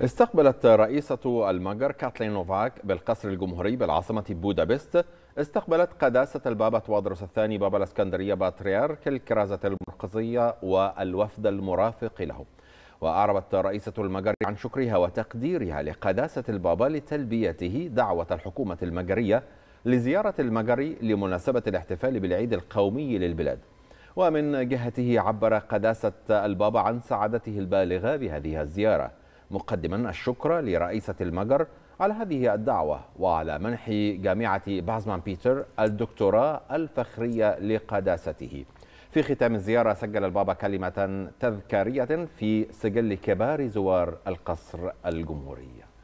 استقبلت رئيسة المجر كاتلين نوفاك بالقصر الجمهوري بالعاصمة بودابست استقبلت قداسة البابا توادرس الثاني بابا الاسكندرية باتريارك الكرازة المرقزية والوفد المرافق له وأعربت رئيسة المجر عن شكرها وتقديرها لقداسة البابا لتلبيته دعوة الحكومة المجرية لزيارة المجر لمناسبة الاحتفال بالعيد القومي للبلاد ومن جهته عبر قداسة البابا عن سعادته البالغة بهذه الزيارة مقدما الشكر لرئيسة المجر على هذه الدعوة وعلى منح جامعة بازمان بيتر الدكتوراه الفخرية لقداسته في ختام الزيارة سجل البابا كلمة تذكارية في سجل كبار زوار القصر الجمهوري